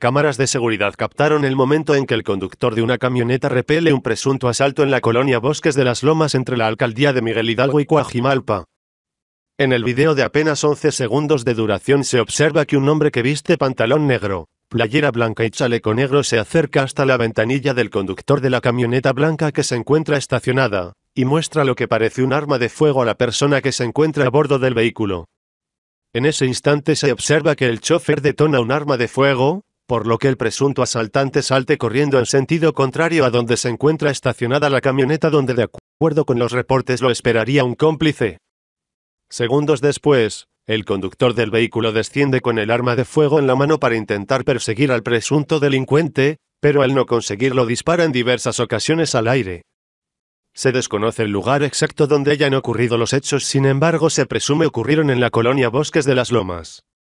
Cámaras de seguridad captaron el momento en que el conductor de una camioneta repele un presunto asalto en la colonia Bosques de las Lomas entre la alcaldía de Miguel Hidalgo y Coajimalpa. En el video de apenas 11 segundos de duración se observa que un hombre que viste pantalón negro, playera blanca y chaleco negro se acerca hasta la ventanilla del conductor de la camioneta blanca que se encuentra estacionada, y muestra lo que parece un arma de fuego a la persona que se encuentra a bordo del vehículo. En ese instante se observa que el chofer detona un arma de fuego, por lo que el presunto asaltante salte corriendo en sentido contrario a donde se encuentra estacionada la camioneta donde de acuerdo con los reportes lo esperaría un cómplice. Segundos después, el conductor del vehículo desciende con el arma de fuego en la mano para intentar perseguir al presunto delincuente, pero al no conseguirlo dispara en diversas ocasiones al aire. Se desconoce el lugar exacto donde hayan ocurrido los hechos, sin embargo se presume ocurrieron en la colonia Bosques de las Lomas.